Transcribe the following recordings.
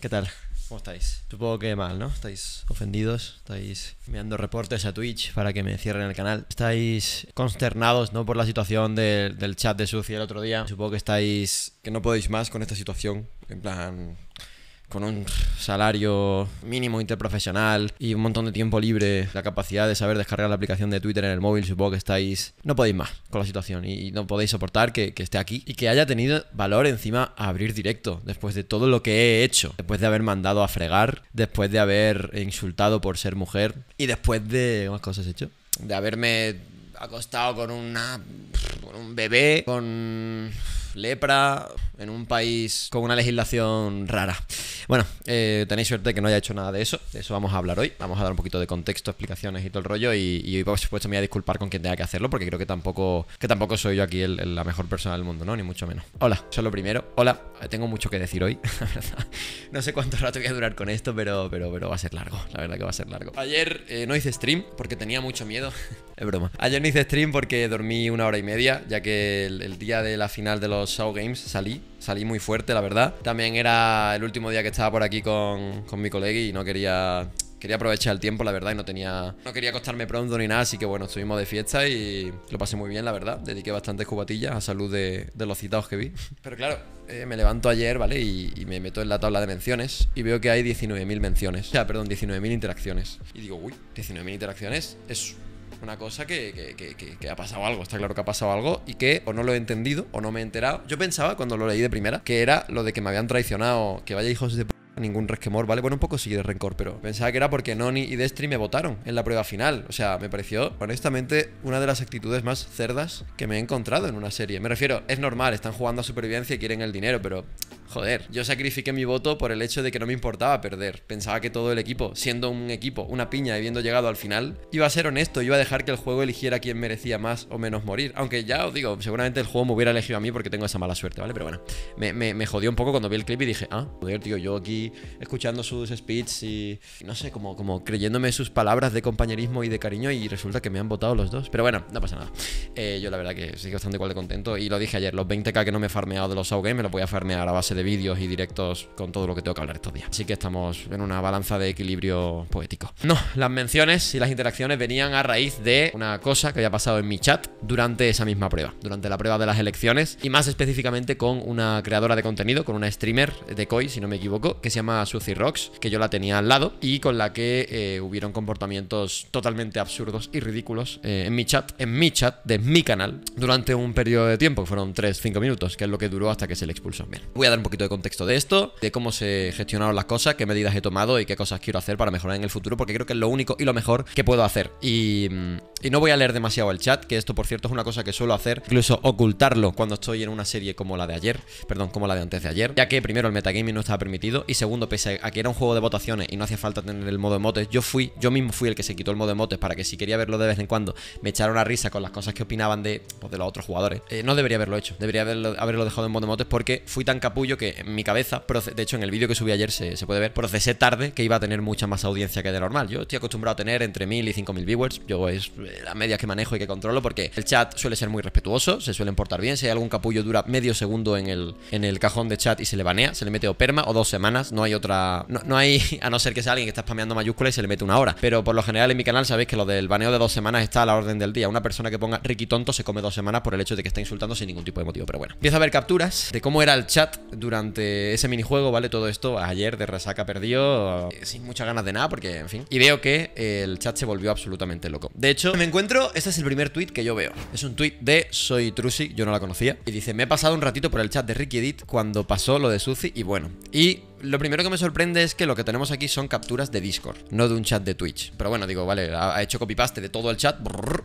¿Qué tal? ¿Cómo estáis? Supongo que mal, ¿no? Estáis ofendidos, estáis enviando reportes a Twitch para que me cierren el canal. Estáis consternados, ¿no? Por la situación del chat de Sucia el otro día. Supongo que estáis. que no podéis más con esta situación. En plan con un salario mínimo interprofesional y un montón de tiempo libre, la capacidad de saber descargar la aplicación de Twitter en el móvil, supongo que estáis... No podéis más con la situación y no podéis soportar que, esté aquí y que haya tenido valor encima a abrir directo después de todo lo que he hecho, después de haber mandado a fregar, después de haber insultado por ser mujer y después de... ¿Qué más cosas he hecho? De haberme acostado con una... con un bebé, con lepra, en un país con una legislación rara. Bueno, eh, tenéis suerte que no haya hecho nada de eso, de eso vamos a hablar hoy, vamos a dar un poquito de contexto, explicaciones y todo el rollo, y, y por supuesto me voy a disculpar con quien tenga que hacerlo, porque creo que tampoco, que tampoco soy yo aquí la mejor persona del mundo, ¿no? Ni mucho menos. Hola, eso lo primero. Hola, tengo mucho que decir hoy, la verdad. No sé cuánto rato voy a durar con esto, pero, pero, pero va a ser largo, la verdad que va a ser largo. Ayer eh, no hice stream porque tenía mucho miedo, es broma. Ayer no hice stream porque dormí una hora y media, ya que el día de la final de los Show Games salí, salí muy fuerte, la verdad. También era el último día que estaba por aquí con, mi colega y no quería quería aprovechar el tiempo, la verdad, y no tenía. No quería acostarme pronto ni nada, así que bueno, estuvimos de fiesta y lo pasé muy bien, la verdad. Dediqué bastantes cubatillas a salud de, los citados que vi. Pero claro, eh, me levanto ayer, ¿vale? Y, y, me meto en la tabla de menciones y veo que hay 19.000 menciones. O sea, perdón, 19.000 interacciones. Y digo, uy, 19.000 interacciones es una cosa que, ha pasado algo, está claro que ha pasado algo y que o no lo he entendido o no me he enterado. Yo pensaba cuando lo leí de primera que era lo de que me habían traicionado, que vaya hijos de ningún resquemor, ¿vale? Bueno, un poco sí de rencor, pero pensaba que era porque Noni y Destri me votaron en la prueba final. O sea, me pareció, honestamente, una de las actitudes más cerdas que me he encontrado en una serie. Me refiero, es normal, están jugando a supervivencia y quieren el dinero, pero joder, yo sacrifiqué mi voto por el hecho de que no me importaba perder. Pensaba que todo el equipo, siendo un equipo, una piña y habiendo llegado al final, iba a ser honesto, iba a dejar que el juego eligiera quién merecía más o menos morir. Aunque ya os digo, seguramente el juego me hubiera elegido a mí porque tengo esa mala suerte, ¿vale? Pero bueno, me, jodió un poco cuando vi el clip y dije, ah, joder, tío, yo aquí escuchando sus speeches y, no sé, como, como creyéndome sus palabras de compañerismo y de cariño y resulta que me han votado los dos. Pero bueno, no pasa nada. Eh, yo la verdad que estoy bastante igual de contento y lo dije ayer, los 20k que no me he farmeado de los South me los voy a farmear a base de vídeos y directos con todo lo que tengo que hablar estos días. Así que estamos en una balanza de equilibrio poético. No, las menciones y las interacciones venían a raíz de una cosa que había pasado en mi chat durante esa misma prueba, durante la prueba de las elecciones y más específicamente con una creadora de contenido, con una streamer de Coi si no me equivoco, que se llama Suzy Rocks, que yo la tenía al lado y con la que eh, hubieron comportamientos totalmente absurdos y ridículos eh, en mi chat, en mi chat de mi canal, durante un periodo de tiempo, que fueron 3-5 minutos, que es lo que duró hasta que se le expulsó. Bien, voy a dar un poquito de contexto de esto, de cómo se gestionaron las cosas, qué medidas he tomado y qué cosas quiero hacer para mejorar en el futuro, porque creo que es lo único y lo mejor que puedo hacer. Mm, y, no voy a leer demasiado el chat, que esto por cierto es una cosa que suelo hacer, incluso ocultarlo cuando estoy en una serie como la de ayer, perdón, como la de antes de ayer, ya que primero el metagaming no estaba permitido y segundo, pese a que era un juego de votaciones y no hacía falta tener el modo emotes, yo fui, yo mismo fui el que se quitó el modo emotes para que si quería verlo de vez en cuando me echara una risa con las cosas que opinaban de, pues, los otros jugadores. Eh, no debería haberlo hecho, debería haberlo, haberlo dejado en modo emotes porque fui tan capullo que en mi cabeza, de hecho en el vídeo que subí ayer se, puede ver, procesé tarde que iba a tener mucha más audiencia que de normal. Yo estoy acostumbrado a tener entre 1000 y 5000 viewers, yo es eh, la media que manejo y que controlo porque el chat suele ser muy respetuoso, se suelen portar bien, si hay algún capullo dura medio segundo en el, en el cajón de chat y se le banea, se le mete o perma o dos semanas, no hay otra, no, hay, a no ser que sea alguien que está spameando mayúsculas y se le mete una hora, pero por lo general en mi canal sabéis que lo del baneo de dos semanas está a la orden del día, una persona que ponga tonto se come dos semanas por el hecho de que está insultando sin ningún tipo de motivo, pero bueno, empiezo a ver capturas de cómo era el chat durante durante ese minijuego, ¿vale? Todo esto, ayer de resaca perdió, eh, sin muchas ganas de nada, porque, en fin. Y veo que el chat se volvió absolutamente loco. De hecho, me encuentro, este es el primer tweet que yo veo. Es un tweet de Soy Trusi, yo no la conocía. Y dice, me he pasado un ratito por el chat de Ricky Edit cuando pasó lo de Suzy y bueno. Y lo primero que me sorprende es que lo que tenemos aquí son capturas de Discord, no de un chat de Twitch. Pero bueno, digo, vale, ha hecho copypaste de todo el chat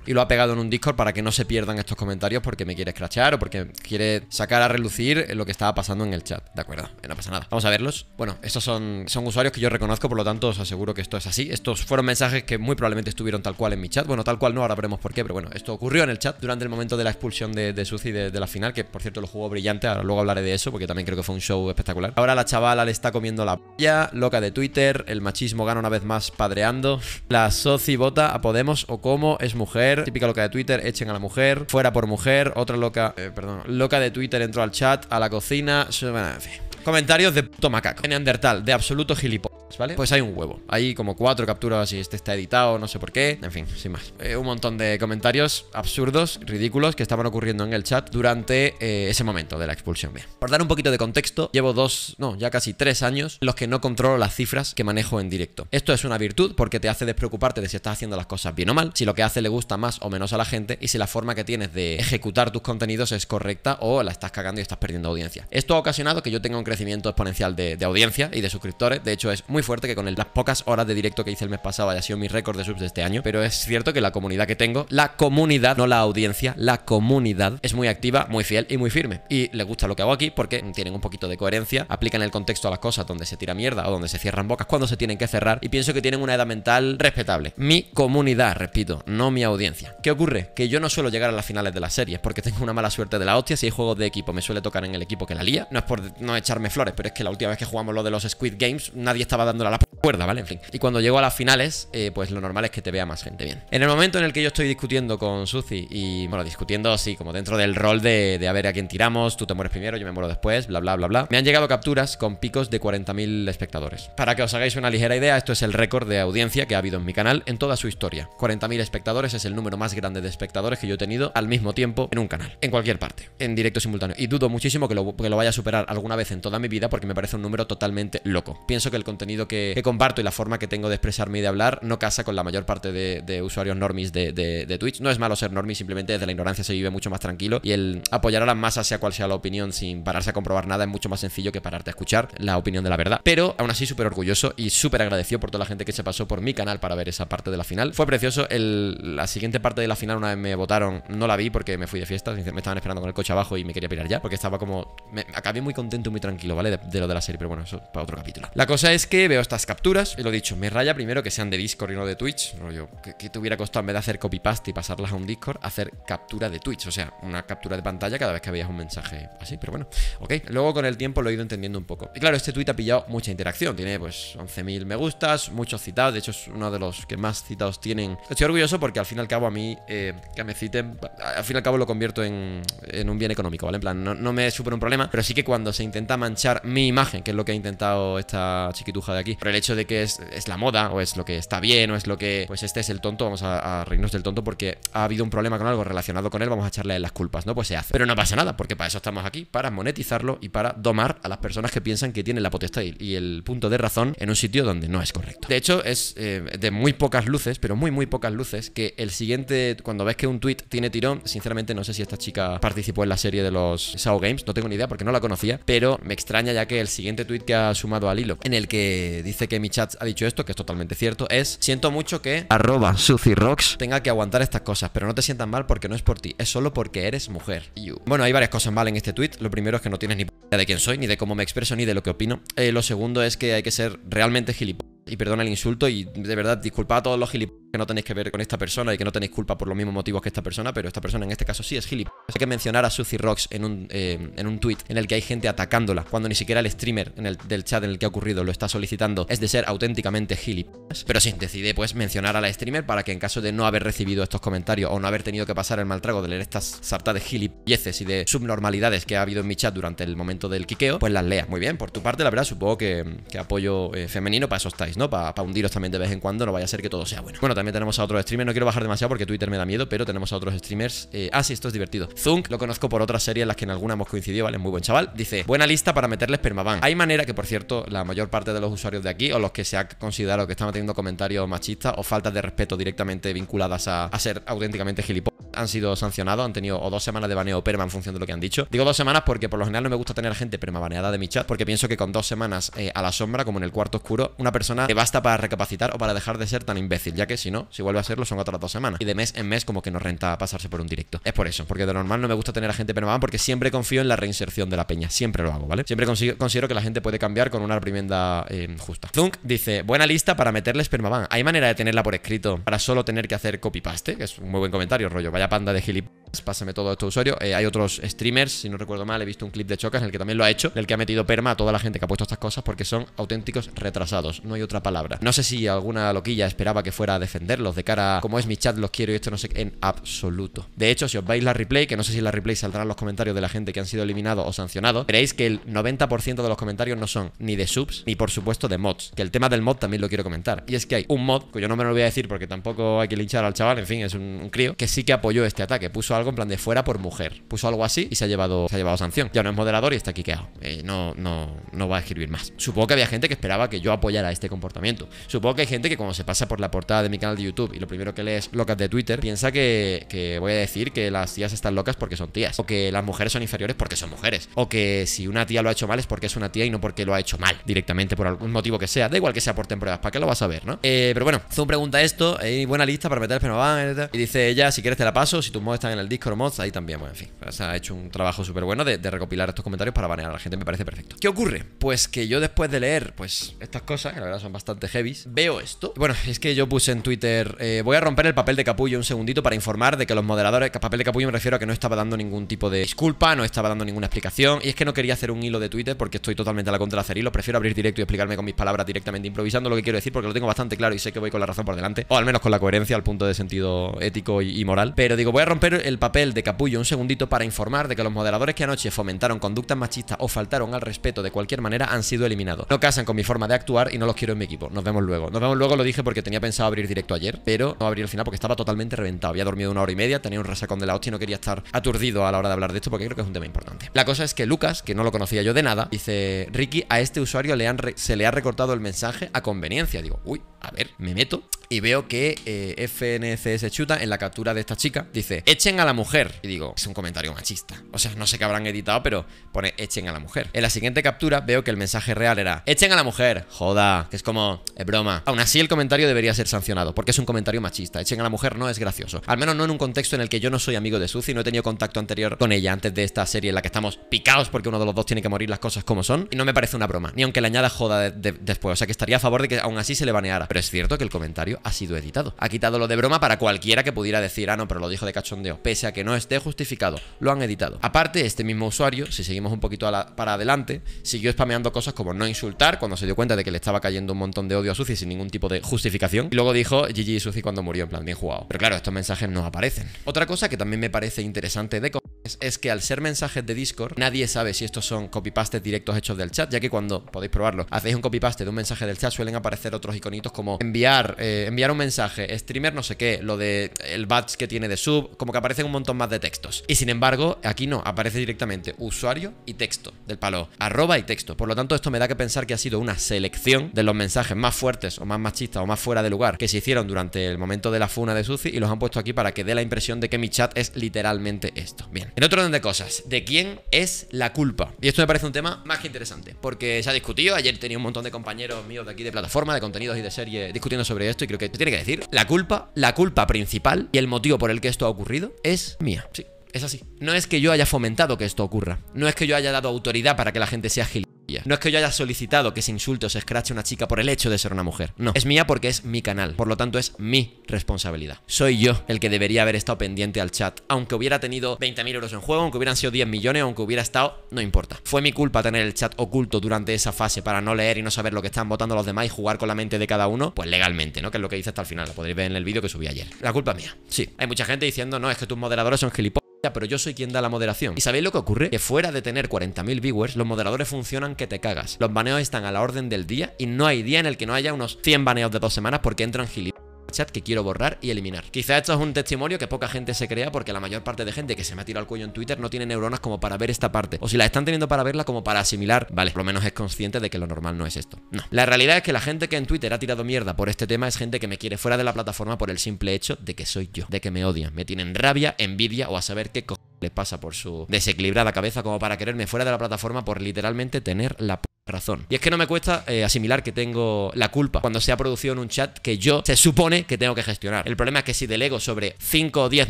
y lo ha pegado en un Discord para que no se pierdan estos comentarios porque me quiere escrachar o porque quiere sacar a relucir lo que estaba pasando en el chat. De acuerdo, eh, no pasa nada. Vamos a verlos. Bueno, estos son, son usuarios que yo reconozco, por lo tanto os aseguro que esto es así. Estos fueron mensajes que muy probablemente estuvieron tal cual en mi chat. Bueno, tal cual no, ahora veremos por qué, pero bueno, esto ocurrió en el chat durante el momento de la expulsión de, Suzy de, la final, que por cierto lo jugó brillante, ahora luego hablaré de eso porque también creo que fue un show espectacular. Ahora la chavala le está comiendo la p***, loca de Twitter, el machismo gana una vez más padreando, la soci bota a Podemos o como es mujer, típica loca de Twitter, echen a la mujer, fuera por mujer, otra loca, eh, perdón, loca de Twitter entró al chat, a la cocina, bueno, en fin. Comentarios de puto macaco. Neandertal, de absoluto gilipollas, ¿vale? Pues hay un huevo. Hay como cuatro capturas y este está editado, no sé por qué. En fin, sin más. Eh, un montón de comentarios absurdos, ridículos, que estaban ocurriendo en el chat durante eh, ese momento de la expulsión. Bien. Por dar un poquito de contexto, llevo dos, no, ya casi tres años los que no controlo las cifras que manejo en directo. Esto es una virtud porque te hace despreocuparte de si estás haciendo las cosas bien o mal, si lo que hace le gusta más o menos a la gente y si la forma que tienes de ejecutar tus contenidos es correcta o la estás cagando y estás perdiendo audiencia. Esto ha ocasionado que yo tenga un crecimiento exponencial de, audiencia y de suscriptores. De hecho, es muy fuerte que con el, las pocas horas de directo que hice el mes pasado haya sido mi récord de subs de este año. Pero es cierto que la comunidad que tengo, la comunidad, no la audiencia, la comunidad es muy activa, muy fiel y muy firme. Y les gusta lo que hago aquí porque tienen un poquito de coherencia, aplican el contexto a las cosas donde se tira mierda o donde se cierran bocas, cuando se tienen que cerrar. Y pienso que tienen una edad mental respetable. Mi comunidad, repito, no mi audiencia. ¿Qué ocurre? Que yo no suelo llegar a las finales de las series porque tengo una mala suerte de la hostia. Si hay juegos de equipo, me suele tocar en el equipo que la lía. No es por no echarme me flores, pero es que la última vez que jugamos lo de los Squid Games, nadie estaba dándole a la cuerda, ¿vale? En fin. Y cuando llego a las finales, eh, pues lo normal es que te vea más gente bien. En el momento en el que yo estoy discutiendo con Suzy, y bueno, discutiendo así, como dentro del rol de, a ver a quién tiramos, tú te mueres primero, yo me muero después, bla, bla, bla, bla, me han llegado capturas con picos de 40.000 espectadores. Para que os hagáis una ligera idea, esto es el récord de audiencia que ha habido en mi canal en toda su historia. 40.000 espectadores es el número más grande de espectadores que yo he tenido al mismo tiempo en un canal, en cualquier parte, en directo simultáneo. Y dudo muchísimo que lo, que lo vaya a superar alguna vez en toda mi vida porque me parece un número totalmente loco. Pienso que el contenido que, comparto y la forma que tengo de expresarme y de hablar no casa con la mayor parte de, usuarios normis de, de, Twitch. No es malo ser normis, simplemente desde la ignorancia se vive mucho más tranquilo y el apoyar a la masa sea cual sea la opinión, sin pararse a comprobar nada, es mucho más sencillo que pararte a escuchar la opinión de la verdad. Pero aún así, súper orgulloso y súper agradecido por toda la gente que se pasó por mi canal para ver esa parte de la final. Fue precioso. El, la siguiente parte de la final, una vez me votaron, no la vi porque me fui de fiesta, me estaban esperando con el coche abajo y me quería pirar ya porque estaba como. Me, acabé muy contento, y muy tranquilo ¿vale? De, lo de la serie, pero bueno, eso para otro capítulo. La cosa es que veo estas capturas, y lo dicho, me raya primero que sean de Discord y no de Twitch. Rollo, que, te hubiera costado en vez de hacer copy-paste y pasarlas a un Discord, hacer captura de Twitch? O sea, una captura de pantalla cada vez que veías un mensaje así, pero bueno, ok. Luego con el tiempo lo he ido entendiendo un poco. Y claro, este tweet ha pillado mucha interacción, tiene pues 11.000 me gustas, muchos citados, de hecho es uno de los que más citados tienen. Estoy orgulloso porque al fin y al cabo a mí, eh, que me citen, al fin y al cabo lo convierto en, en un bien económico, ¿vale? En plan, no, no me supone un problema, pero sí que cuando se intenta manchar echar mi imagen, que es lo que ha intentado esta chiquituja de aquí. Por el hecho de que es, la moda, o es lo que está bien, o es lo que, pues este es el tonto, vamos a, reírnos del tonto porque ha habido un problema con algo relacionado con él, vamos a echarle las culpas, ¿no? Pues se hace. Pero no pasa nada, porque para eso estamos aquí, para monetizarlo y para domar a las personas que piensan que tiene la potestad y el punto de razón en un sitio donde no es correcto. De hecho, es eh, de muy pocas luces, pero muy, muy pocas luces, que el siguiente, cuando ves que un tweet tiene tirón, sinceramente no sé si esta chica participó en la serie de los Sao Games, no tengo ni idea porque no la conocía, pero me extraña ya que el siguiente tuit que ha sumado al hilo, en el que dice que mi chat ha dicho esto, que es totalmente cierto, es siento mucho que arroba sucirocks tenga que aguantar estas cosas, pero no te sientas mal porque no es por ti, es solo porque eres mujer. You. Bueno, hay varias cosas mal en este tweet, Lo primero es que no tienes ni idea de quién soy, ni de cómo me expreso, ni de lo que opino. Eh, lo segundo es que hay que ser realmente gilipollas. Y perdona el insulto y de verdad disculpa a todos los gilipollas que no tenéis que ver con esta persona y que no tenéis culpa por los mismos motivos que esta persona, pero esta persona en este caso sí es gilip Hay que mencionar a Suzy Rocks en un, eh, en un tweet en el que hay gente atacándola, cuando ni siquiera el streamer en el, del chat en el que ha ocurrido lo está solicitando, es de ser auténticamente gilip Pero sí, decide pues mencionar a la streamer para que en caso de no haber recibido estos comentarios o no haber tenido que pasar el mal trago de leer estas sartas de gilipolleces y de subnormalidades que ha habido en mi chat durante el momento del quiqueo, pues las leas. Muy bien, por tu parte, la verdad, supongo que, apoyo eh, femenino para eso estáis, ¿no? Para hundiros también de vez en cuando, no vaya a ser que todo sea bueno. Bueno, tenemos a otros streamers. No quiero bajar demasiado porque Twitter me da miedo, pero tenemos a otros streamers. Eh, ah, sí, esto es divertido. Zunk lo conozco por otras series en las que en alguna hemos coincidido, ¿vale? Muy buen chaval. Dice, buena lista para meterles permaban. Hay manera que, por cierto, la mayor parte de los usuarios de aquí o los que se ha considerado que están teniendo comentarios machistas o faltas de respeto directamente vinculadas a, ser auténticamente gilipollas han sido sancionados, han tenido o dos semanas de baneo o perma en función de lo que han dicho. Digo dos semanas porque por lo general no me gusta tener gente perma baneada de mi chat, porque pienso que con dos semanas eh, a la sombra, como en el cuarto oscuro, una persona que basta para recapacitar o para dejar de ser tan imbécil, ya que si si vuelve a hacerlo son otras dos semanas. Y de mes en mes como que no renta pasarse por un directo. Es por eso, porque de normal no me gusta tener a gente permaban porque siempre confío en la reinserción de la peña. Siempre lo hago, ¿vale? Siempre considero que la gente puede cambiar con una reprimenda eh, justa. Zunk dice, buena lista para meterles permaban. ¿Hay manera de tenerla por escrito para solo tener que hacer copy-paste? Que es un muy buen comentario, rollo. Vaya panda de gilipollas pues pásame todo esto, usuario, eh, hay otros streamers, si no recuerdo mal, he visto un clip de Chocas en el que también lo ha hecho, en el que ha metido perma a toda la gente que ha puesto estas cosas porque son auténticos retrasados. No hay otra palabra. No sé si alguna loquilla esperaba que fuera a defenderlos de cara a cómo es mi chat, los quiero y esto no sé En absoluto. De hecho, si os vais la replay, que no sé si en la replay Saldrán los comentarios de la gente que han sido eliminados o sancionados, veréis que el 90% de los comentarios no son ni de subs ni por supuesto de mods. Que el tema del mod también lo quiero comentar. Y es que hay un mod, cuyo yo no me lo voy a decir porque tampoco hay que linchar al chaval, en fin, es un, crío, que sí que apoyó este ataque. Puso con plan de fuera por mujer. Puso algo así y se ha llevado, se ha llevado sanción. Ya no es moderador y está quiqueado. Eh, no, no, no va a escribir más. Supongo que había gente que esperaba que yo apoyara este comportamiento. Supongo que hay gente que cuando se pasa por la portada de mi canal de YouTube y lo primero que lees locas de Twitter, piensa que, que voy a decir que las tías están locas porque son tías. O que las mujeres son inferiores porque son mujeres. O que si una tía lo ha hecho mal es porque es una tía y no porque lo ha hecho mal directamente por algún motivo que sea. Da igual que sea por pruebas, ¿para qué lo vas a ver, no? Eh, pero bueno, un pregunta esto, hay eh, buena lista para meter el Y dice ella, si quieres te la paso, si tus modos están en el Discord Mods, ahí también, bueno, en fin. O pues, sea, ha hecho un trabajo súper bueno de, recopilar estos comentarios para banear a la gente, me parece perfecto. ¿Qué ocurre? Pues que yo después de leer, pues, estas cosas, que la verdad son bastante heavies, veo esto. Bueno, es que yo puse en Twitter, eh, voy a romper el papel de capullo un segundito para informar de que los moderadores, que papel de capullo me refiero a que no estaba dando ningún tipo de disculpa, no estaba dando ninguna explicación, y es que no quería hacer un hilo de Twitter porque estoy totalmente a la contra de hacer hilo, prefiero abrir directo y explicarme con mis palabras directamente improvisando lo que quiero decir porque lo tengo bastante claro y sé que voy con la razón por delante, o al menos con la coherencia al punto de sentido ético y moral, pero digo, voy a romper el papel de capullo un segundito para informar de que los moderadores que anoche fomentaron conductas machistas o faltaron al respeto de cualquier manera han sido eliminados. No casan con mi forma de actuar y no los quiero en mi equipo. Nos vemos luego. Nos vemos luego, lo dije porque tenía pensado abrir directo ayer, pero no abrí el final porque estaba totalmente reventado. Había dormido una hora y media, tenía un resacón de la hostia y no quería estar aturdido a la hora de hablar de esto porque creo que es un tema importante. La cosa es que Lucas, que no lo conocía yo de nada, dice, Ricky, a este usuario le han se le ha recortado el mensaje a conveniencia. Digo, uy, a ver, me meto y veo que eh, FNCS Chuta en la captura de esta chica dice, echen a la mujer. Y digo, es un comentario machista. O sea, no sé qué habrán editado, pero pone, echen a la mujer. En la siguiente captura veo que el mensaje real era, echen a la mujer, joda, que es como, es broma. Aún así el comentario debería ser sancionado, porque es un comentario machista. Echen a la mujer no es gracioso. Al menos no en un contexto en el que yo no soy amigo de Suzy, no he tenido contacto anterior con ella antes de esta serie en la que estamos picados porque uno de los dos tiene que morir las cosas como son. Y no me parece una broma, ni aunque le añada joda después. O sea que estaría a favor de que aún así se le baneara. Pero es cierto que el comentario ha sido editado. Ha quitado lo de broma para cualquiera que pudiera decir, ah, no, pero lo dijo de cachondeo, pese a que no esté justificado, lo han editado. Aparte, este mismo usuario, si seguimos un poquito para adelante, siguió spameando cosas como no insultar, cuando se dio cuenta de que le estaba cayendo un montón de odio a Suzy sin ningún tipo de justificación, y luego dijo Gigi y Suzy cuando murió, en plan, bien jugado. Pero claro, estos mensajes no aparecen. Otra cosa que también me parece interesante de es, que al ser mensajes de Discord, nadie sabe si estos son copypastes directos hechos del chat, ya que cuando podéis probarlo, hacéis un copypaste de un mensaje del chat, suelen aparecer otros iconitos como enviar, eh, enviar un mensaje, streamer no sé qué, lo de el badge que tiene de sub, como que aparecen un montón más de textos. Y sin embargo, aquí no, aparece directamente usuario y texto del palo, arroba y texto. Por lo tanto, esto me da que pensar que ha sido una selección de los mensajes más fuertes o más machistas o más fuera de lugar que se hicieron durante el momento de la funa de Suzy y los han puesto aquí para que dé la impresión de que mi chat es literalmente esto. Bien. En otro orden de cosas, ¿de quién es la culpa? Y esto me parece un tema más que interesante, porque se ha discutido, ayer tenía un montón de compañeros míos de aquí de plataforma, de contenidos y de serie discutiendo sobre esto y creo que tiene que decir, la culpa, la culpa principal y el motivo por el que esto ha ocurrido es mía. Sí, es así. No es que yo haya fomentado que esto ocurra, no es que yo haya dado autoridad para que la gente sea gil no es que yo haya solicitado que se insulte o se escrache una chica por el hecho de ser una mujer. No, es mía porque es mi canal. Por lo tanto, es mi responsabilidad. Soy yo el que debería haber estado pendiente al chat. Aunque hubiera tenido 20.000 euros en juego, aunque hubieran sido 10 millones, aunque hubiera estado, no importa. Fue mi culpa tener el chat oculto durante esa fase para no leer y no saber lo que están votando los demás y jugar con la mente de cada uno, pues legalmente, ¿no? Que es lo que hice hasta el final. Lo podréis ver en el vídeo que subí ayer. La culpa es mía. Sí, hay mucha gente diciendo, no, es que tus moderadores son gilipollas pero yo soy quien da la moderación. ¿Y sabéis lo que ocurre? Que fuera de tener 40.000 viewers, los moderadores funcionan que te cagas. Los baneos están a la orden del día y no hay día en el que no haya unos 100 baneos de dos semanas porque entran gilipollas chat que quiero borrar y eliminar. Quizá esto es un testimonio que poca gente se crea porque la mayor parte de gente que se me ha tirado al cuello en Twitter no tiene neuronas como para ver esta parte. O si la están teniendo para verla como para asimilar, vale, por lo menos es consciente de que lo normal no es esto. No. La realidad es que la gente que en Twitter ha tirado mierda por este tema es gente que me quiere fuera de la plataforma por el simple hecho de que soy yo, de que me odian, me tienen rabia, envidia o a saber qué co les pasa por su desequilibrada cabeza como para quererme fuera de la plataforma por literalmente tener la razón. Y es que no me cuesta eh, asimilar que tengo la culpa cuando se ha producido en un chat que yo se supone que tengo que gestionar. El problema es que si delego sobre 5 o 10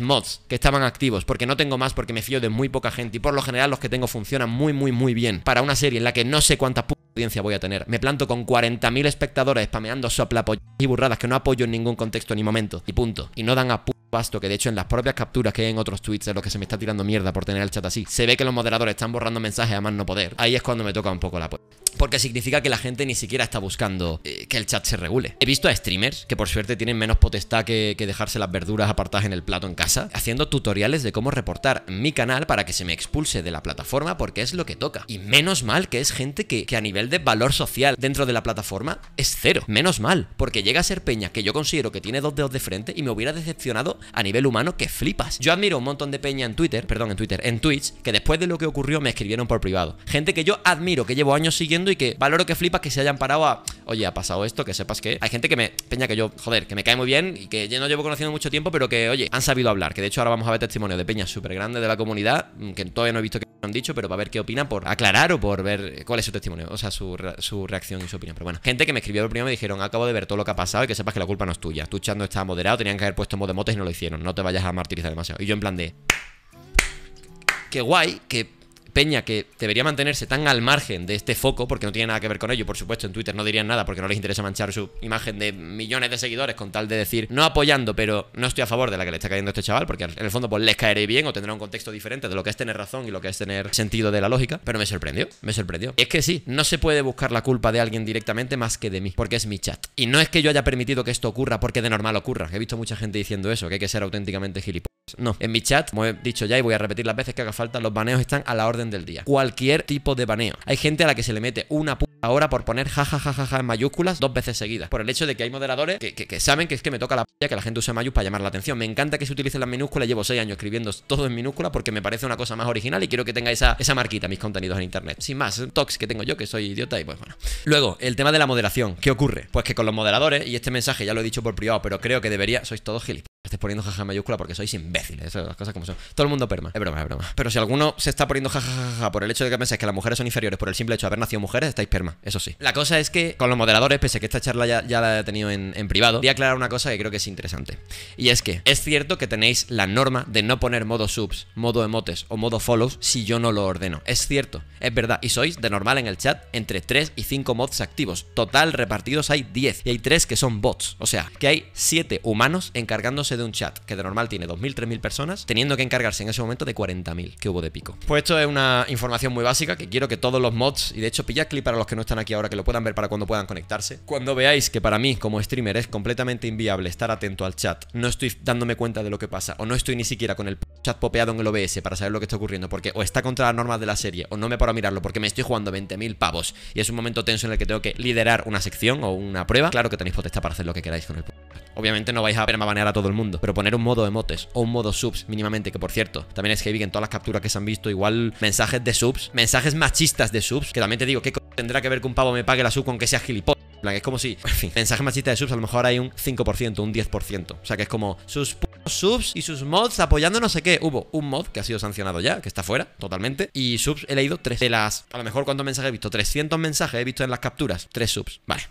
mods que estaban activos porque no tengo más porque me fío de muy poca gente y por lo general los que tengo funcionan muy muy muy bien para una serie en la que no sé cuántas puta audiencia voy a tener. Me planto con 40.000 espectadores spameando sopla y burradas que no apoyo en ningún contexto ni momento. Y punto. Y no dan a basto, que de hecho en las propias capturas que hay en otros tweets de los que se me está tirando mierda por tener el chat así, se ve que los moderadores están borrando mensajes a más no poder. Ahí es cuando me toca un poco la porque significa que la gente ni siquiera está buscando eh, que el chat se regule. He visto a streamers que por suerte tienen menos potestad que, dejarse las verduras apartadas en el plato en casa, haciendo tutoriales de cómo reportar mi canal para que se me expulse de la plataforma porque es lo que toca. Y menos mal que es gente que, que a nivel de valor social dentro de la plataforma es cero. Menos mal, porque llega a ser Peña que yo considero que tiene dos dedos de frente y me hubiera decepcionado a nivel humano que flipas. Yo admiro un montón de peña en Twitter, perdón, en Twitter, en Twitch, que después de lo que ocurrió me escribieron por privado. Gente que yo admiro, que llevo años siguiendo y que valoro que flipas que se hayan parado a, oye, ha pasado esto, que sepas que hay gente que me, peña que yo, joder, que me cae muy bien y que yo no llevo conociendo mucho tiempo, pero que, oye, han sabido hablar, que de hecho ahora vamos a ver testimonio de peña súper grande de la comunidad, mm, que todavía no he visto que han dicho, pero va a ver qué opina por aclarar o por ver eh, cuál es su testimonio, o sea, su, reacción y su opinión. Pero bueno, gente que me escribió lo primero me dijeron, acabo de ver todo lo que ha pasado y que sepas que la culpa no es tuya. Tu echando no estaba moderado, tenían que haber puesto modemotes y no lo hicieron. No te vayas a martirizar demasiado. Y yo en plan de... Qué guay, que peña que debería mantenerse tan al margen de este foco, porque no tiene nada que ver con ello, por supuesto, en Twitter no dirían nada porque no les interesa manchar su imagen de millones de seguidores con tal de decir, no apoyando, pero no estoy a favor de la que le está cayendo a este chaval, porque en el fondo pues les caeré bien o tendrá un contexto diferente de lo que es tener razón y lo que es tener sentido de la lógica, pero me sorprendió, me sorprendió. Y es que sí, no se puede buscar la culpa de alguien directamente más que de mí, porque es mi chat. Y no es que yo haya permitido que esto ocurra porque de normal ocurra, he visto mucha gente diciendo eso, que hay que ser auténticamente gilipollas. No, en mi chat, como he dicho ya y voy a repetir las veces que haga falta, los baneos están a la orden del día. Cualquier tipo de baneo. Hay gente a la que se le mete una puta ahora por poner jajajajaja en mayúsculas dos veces seguidas. Por el hecho de que hay moderadores que, saben que es que me toca la p que la gente usa mayúsculas para llamar la atención. Me encanta que se utilicen las minúsculas. Llevo seis años escribiendo todo en minúscula porque me parece una cosa más original y quiero que tenga esa, esa marquita mis contenidos en internet. Sin más, tox que tengo yo, que soy idiota y pues bueno. Luego, el tema de la moderación. ¿Qué ocurre? Pues que con los moderadores, y este mensaje ya lo he dicho por privado, pero creo que debería. Sois todos gilipollas. Estéis poniendo jaja mayúscula porque sois imbéciles. Esas cosas como son. Todo el mundo perma. Es broma, es broma. Pero si alguno se está poniendo jajaja por el hecho de que pensáis que las mujeres son inferiores por el simple hecho de haber nacido mujeres, estáis perma. Eso sí. La cosa es que con los moderadores, pese a que esta charla ya, la he tenido en, en, privado, voy a aclarar una cosa que creo que es interesante. Y es que es cierto que tenéis la norma de no poner modo subs, modo emotes o modo follows si yo no lo ordeno. Es cierto, es verdad. Y sois de normal en el chat entre 3 y 5 mods activos. Total repartidos hay 10 y hay 3 que son bots. O sea, que hay 7 humanos encargándose de un chat que de normal tiene 2.000, 3.000 personas, teniendo que encargarse en ese momento de 40.000 que hubo de pico. Pues esto es una información muy básica que quiero que todos los mods, y de hecho pillad clip para los que no están aquí ahora que lo puedan ver para cuando puedan conectarse. Cuando veáis que para mí como streamer es completamente inviable estar atento al chat, no estoy dándome cuenta de lo que pasa o no estoy ni siquiera con el chat popeado en el OBS para saber lo que está ocurriendo porque o está contra las normas de la serie o no me paro a mirarlo porque me estoy jugando 20.000 pavos y es un momento tenso en el que tengo que liderar una sección o una prueba, claro que tenéis potestad para hacer lo que queráis con el Obviamente no vais a verme banear a todo el mundo pero poner un modo emotes o un modo subs mínimamente, que por cierto, también es heavy que en todas las capturas que se han visto, igual mensajes de subs, mensajes machistas de subs, que también te digo, ¿qué co tendrá que ver que un pavo me pague la sub con que sea gilipollas? es como si, en fin, mensajes machistas de subs, a lo mejor hay un 5%, un 10%. O sea que es como sus subs y sus mods apoyando no sé qué. Hubo un mod que ha sido sancionado ya, que está fuera totalmente. Y subs he leído tres. De las, a lo mejor cuántos mensajes he visto, 300 mensajes he visto en las capturas, tres subs. Vale,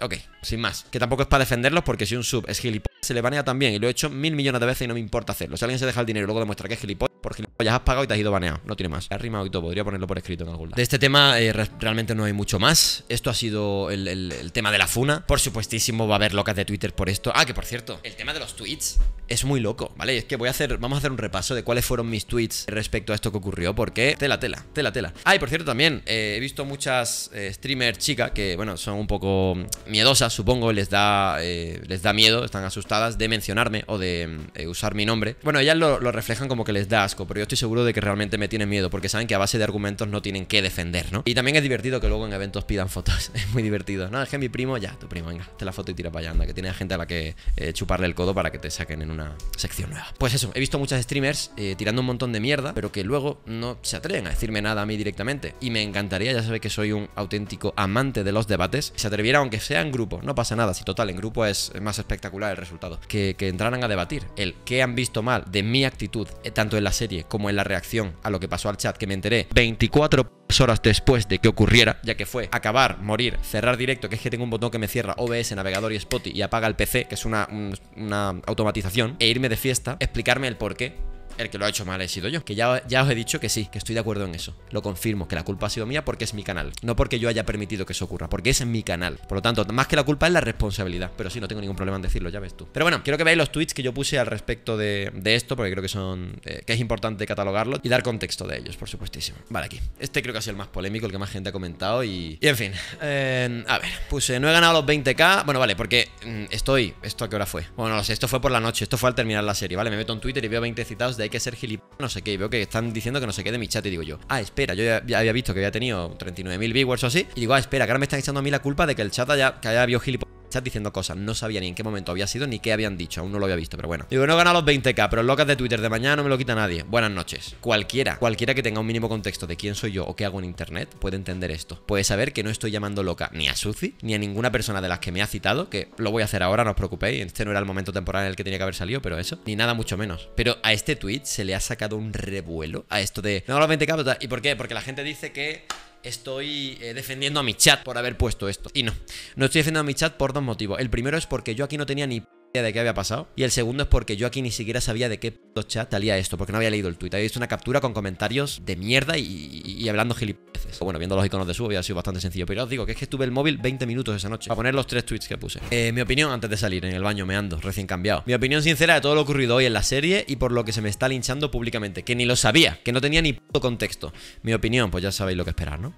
Ok, sin más. Que tampoco es para defenderlos porque si un sub es gilipollas, se le banea también. Y lo he hecho mil millones de veces y no me importa hacerlo. Si alguien se deja el dinero y luego demuestra que es gilipollas, porque ya has pagado y te has ido baneado. No tiene más. Ha rimado y todo. Podría ponerlo por escrito en algún lado. De este tema eh, realmente no hay mucho más. Esto ha sido el, tema de la funa. Por supuestísimo va a haber locas de Twitter por esto. Ah, que por cierto, el tema de los tweets es muy loco, ¿vale? Es que voy a hacer, vamos a hacer un repaso de cuáles fueron mis tweets respecto a esto que ocurrió. Porque tela, tela, tela, tela. Ah, y por cierto también, eh, he visto muchas eh, streamer streamers chicas que, bueno, son un poco miedosas, supongo. Les da, les da miedo, están asustadas de mencionarme o de mm, usar mi nombre. Bueno, ellas lo, lo reflejan como que les da pero yo estoy seguro de que realmente me tienen miedo, porque saben que a base de argumentos no tienen que defender, ¿no? Y también es divertido que luego en eventos pidan fotos, es muy divertido. No, es que mi primo, ya, tu primo, venga, te la foto y tira para allá, anda, que tiene gente a la que eh, chuparle el codo para que te saquen en una sección nueva. Pues eso, he visto muchas streamers eh, tirando un montón de mierda, pero que luego no se atreven a decirme nada a mí directamente. Y me encantaría, ya sabéis que soy un auténtico amante de los debates, se atreviera, aunque sea en grupo, no pasa nada, si total, en grupo es más espectacular el resultado, que, entraran a debatir el que han visto mal de mi actitud, eh, tanto en la como en la reacción a lo que pasó al chat, que me enteré 24 horas después de que ocurriera, ya que fue acabar, morir, cerrar directo, que es que tengo un botón que me cierra OBS, navegador y Spotify y apaga el PC, que es una, una automatización, e irme de fiesta, explicarme el por qué el que lo ha hecho mal he sido yo. Que ya, ya os he dicho que sí, que estoy de acuerdo en eso. Lo confirmo, que la culpa ha sido mía porque es mi canal. No porque yo haya permitido que eso ocurra, porque es mi canal. Por lo tanto, más que la culpa es la responsabilidad. Pero sí, no tengo ningún problema en decirlo, ya ves tú. Pero bueno, quiero que veáis los tweets que yo puse al respecto de, de esto, porque creo que son. Eh, que es importante Catalogarlo y dar contexto de ellos, por supuestísimo. Vale, aquí. Este creo que ha sido el más polémico, el que más gente ha comentado y. Y en fin. Eh, a ver, puse, no he ganado los 20k. Bueno, vale, porque mm, estoy. ¿Esto a qué hora fue? Bueno, no lo sé, esto fue por la noche, esto fue al terminar la serie, ¿vale? Me meto en Twitter y veo 20 citados de hay que ser gilipollas, no sé qué. veo que están diciendo que no se quede mi chat y digo yo, ah, espera, yo ya, había visto que había tenido 39.000 viewers o así. Y digo, ah, espera, que ahora me están echando a mí la culpa de que el chat haya, que haya habido gilipollas diciendo cosas. No sabía ni en qué momento había sido ni qué habían dicho. Aún no lo había visto, pero bueno. Digo, no gana los 20k, pero locas de Twitter de mañana no me lo quita nadie. Buenas noches. Cualquiera, cualquiera que tenga un mínimo contexto de quién soy yo o qué hago en internet puede entender esto. Puede saber que no estoy llamando loca ni a Suzy, ni a ninguna persona de las que me ha citado, que lo voy a hacer ahora, no os preocupéis. Este no era el momento temporal en el que tenía que haber salido, pero eso. Ni nada mucho menos. Pero a este tweet se le ha sacado un revuelo a esto de. No, los 20k, ¿y por qué? Porque la gente dice que estoy eh, defendiendo a mi chat por haber puesto esto. Y no, no estoy defendiendo a mi chat por dos motivos. El primero es porque yo aquí no tenía ni de qué había pasado. Y el segundo es porque yo aquí ni siquiera sabía de qué chat salía esto, porque no había leído el tweet. Había visto una captura con comentarios de mierda y, y, hablando gilipolleces. Bueno, viendo los iconos de sub había sido bastante sencillo, pero os digo que es que estuve el móvil 20 minutos esa noche para poner los tres tweets que puse. Eh, mi opinión antes de salir en el baño me ando, recién cambiado. Mi opinión sincera de todo lo ocurrido hoy en la serie y por lo que se me está linchando públicamente, que ni lo sabía, que no tenía ni puto contexto. Mi opinión, pues ya sabéis lo que esperar, ¿no?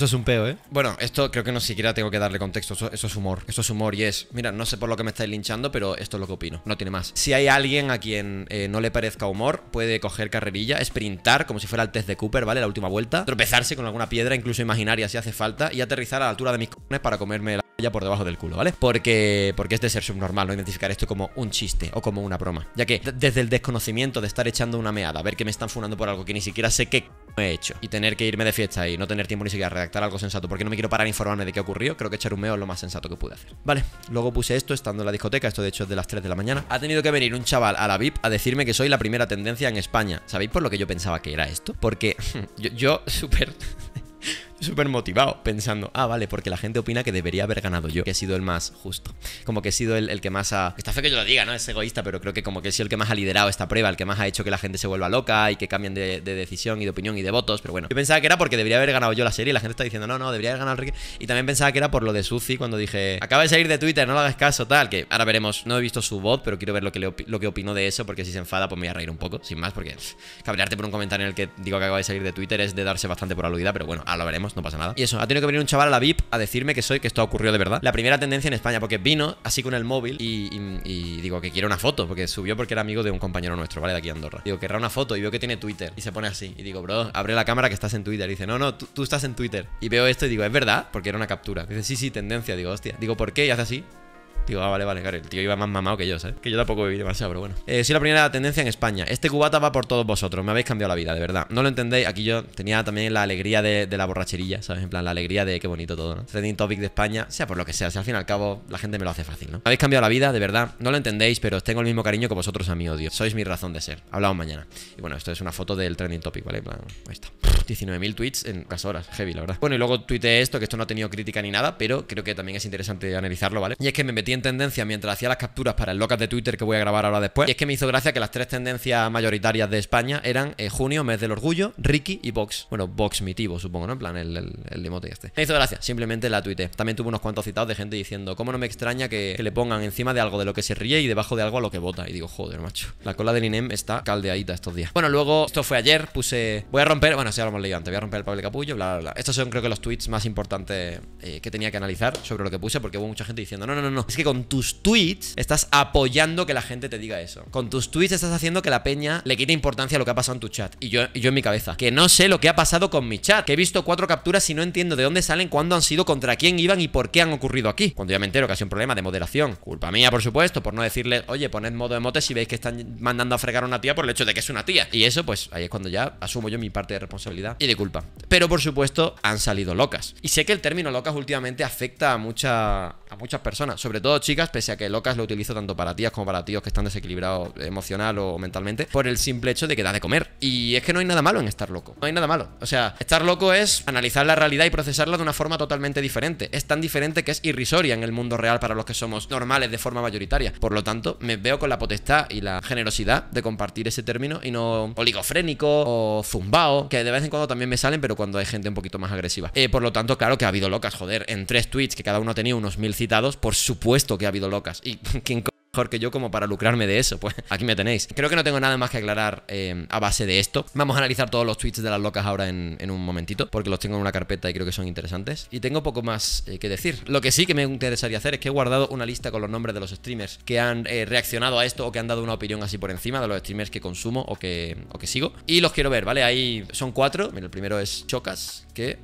Eso es un peo, ¿eh? Bueno, esto creo que no siquiera tengo que darle contexto. Eso, es humor. Eso es humor y es. Mira, no sé por lo que me estáis linchando, pero esto es lo que opino. No tiene más. Si hay alguien a quien eh, no le parezca humor, puede coger carrerilla, sprintar, como si fuera el test de Cooper, ¿vale? La última vuelta. Tropezarse con alguna piedra, incluso imaginaria si hace falta, y aterrizar a la altura de mis cojones para comerme la ya por debajo del culo, ¿vale? Porque, porque es de ser subnormal no identificar esto como un chiste o como una broma. Ya que desde el desconocimiento de estar echando una meada, ver que me están funando por algo que ni siquiera sé qué he hecho y tener que irme de fiesta y no tener tiempo ni siquiera a redactar algo sensato porque no me quiero parar a informarme de qué ocurrió, creo que echar un meo es lo más sensato que pude hacer. Vale, luego puse esto estando en la discoteca, esto de hecho es de las 3 de la mañana. Ha tenido que venir un chaval a la VIP a decirme que soy la primera tendencia en España. ¿Sabéis por lo que yo pensaba que era esto? Porque yo, yo súper súper motivado, pensando, ah, vale, porque la gente opina que debería haber ganado yo, que he sido el más justo. Como que he sido el, que más ha... Está fe que yo lo diga, ¿no? Es egoísta, pero creo que como que he sido el que más ha liderado esta prueba, el que más ha hecho que la gente se vuelva loca y que cambien de, decisión y de opinión y de votos, pero bueno. Yo pensaba que era porque debería haber ganado yo la serie y la gente está diciendo, no, no, debería haber ganado Y también pensaba que era por lo de Suzy cuando dije, acaba de salir de Twitter, no le hagas caso, tal, que ahora veremos, no he visto su voz, pero quiero ver lo que, lo que opino de eso, porque si se enfada, pues me voy a reír un poco, sin más, porque cabrearte por un comentario en el que digo que acaba de salir de Twitter es de darse bastante por aludida, pero bueno, ahora lo veremos no pasa nada. Y eso, ha tenido que venir un chaval a la VIP a decirme que soy, que esto ocurrió de verdad. La primera tendencia en España, porque vino así con el móvil y, digo que quiero una foto, porque subió porque era amigo de un compañero nuestro, ¿vale? De aquí Andorra. Digo, querrá una foto y veo que tiene Twitter. Y se pone así. Y digo, bro, abre la cámara que estás en Twitter. Y dice, no, no, tú, estás en Twitter. Y veo esto y digo, ¿es verdad? Porque era una captura. dice, sí, sí, tendencia. Digo, hostia. Digo, ¿por qué? Y hace así. Tío, ah, vale, vale, claro, el tío iba más mamado que yo, ¿sabes? Que yo tampoco viví demasiado, pero bueno. Eh, sí, la primera tendencia en España. Este cubata va por todos vosotros, me habéis cambiado la vida, de verdad. No lo entendéis, aquí yo tenía también la alegría de, la borracherilla, ¿sabes? En plan, la alegría de qué bonito todo, ¿no? Trending topic de España, sea por lo que sea, si al fin y al cabo la gente me lo hace fácil, ¿no? Me habéis cambiado la vida, de verdad, no lo entendéis, pero os tengo el mismo cariño que vosotros a mi odio. Sois mi razón de ser. Hablamos mañana. Y bueno, esto es una foto del trending topic, ¿vale? plan, ahí está. 19.000 tweets en las horas. Heavy, la verdad. Bueno, y luego tuiteé esto, que esto no ha tenido crítica ni nada, pero creo que también es interesante analizarlo, ¿vale? Y es que me metí en tendencia mientras hacía las capturas para el locas de Twitter que voy a grabar ahora después. Y es que me hizo gracia que las tres tendencias mayoritarias de España eran eh, junio, mes del orgullo, Ricky y Vox. Bueno, Vox mitivo, supongo, ¿no? En plan, el, el, el este. Me hizo gracia, simplemente la tuiteé. También tuve unos cuantos citados de gente diciendo, ¿cómo no me extraña que, le pongan encima de algo de lo que se ríe y debajo de algo a lo que vota? Y digo, joder, macho. La cola del INEM está caldeadita estos días. Bueno, luego, esto fue ayer, puse. Voy a romper. Bueno, sí, ahora hemos Voy a romper el papel de capullo, bla, bla, bla. Estos son creo que los tweets más importantes eh, que tenía que analizar sobre lo que puse porque hubo mucha gente diciendo, no, no, no, no. Es que con tus tweets estás apoyando que la gente te diga eso. Con tus tweets estás haciendo que la peña le quite importancia a lo que ha pasado en tu chat. Y yo, yo en mi cabeza. Que no sé lo que ha pasado con mi chat. Que he visto cuatro capturas y no entiendo de dónde salen, cuándo han sido, contra quién iban y por qué han ocurrido aquí. Cuando ya me entero que ha sido un problema de moderación. Culpa mía, por supuesto, por no decirle, oye, poned modo mote si veis que están mandando a fregar a una tía por el hecho de que es una tía. Y eso, pues ahí es cuando ya asumo yo mi parte de responsabilidad y de culpa. Pero por supuesto han salido locas. Y sé que el término locas últimamente afecta a, mucha, a muchas personas, sobre todo chicas, pese a que locas lo utilizo tanto para tías como para tíos que están desequilibrados emocional o mentalmente, por el simple hecho de que da de comer. Y es que no hay nada malo en estar loco. No hay nada malo. O sea, estar loco es analizar la realidad y procesarla de una forma totalmente diferente. Es tan diferente que es irrisoria en el mundo real para los que somos normales de forma mayoritaria. Por lo tanto, me veo con la potestad y la generosidad de compartir ese término y no oligofrénico o zumbao, que de vez en cuando también me salen, pero cuando hay gente un poquito más agresiva. Eh, por lo tanto, claro que ha habido locas, joder. En tres tweets que cada uno tenía unos mil citados, por supuesto que ha habido locas. Y quien mejor que yo como para lucrarme de eso. Pues aquí me tenéis. Creo que no tengo nada más que aclarar eh, a base de esto. Vamos a analizar todos los tweets de las locas ahora en, un momentito, porque los tengo en una carpeta y creo que son interesantes. Y tengo poco más eh, que decir. Lo que sí que me interesaría hacer es que he guardado una lista con los nombres de los streamers que han eh, reaccionado a esto o que han dado una opinión así por encima de los streamers que consumo o que, o que sigo. Y los quiero ver, ¿vale? Ahí son cuatro. Mira, el primero es Chocas, que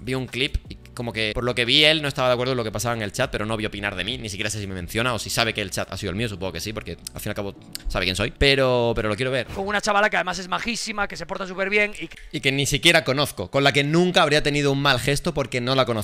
vi un clip y como que por lo que vi él no estaba de acuerdo con lo que pasaba en el chat, pero no vi opinar de mí, ni siquiera sé si me menciona o si sabe que el chat ha sido el mío, supongo que sí, porque al fin y al cabo sabe quién soy, pero, pero lo quiero ver. Con una chavala que además es majísima, que se porta súper bien y... y que ni siquiera conozco, con la que nunca habría tenido un mal gesto porque no la conocí.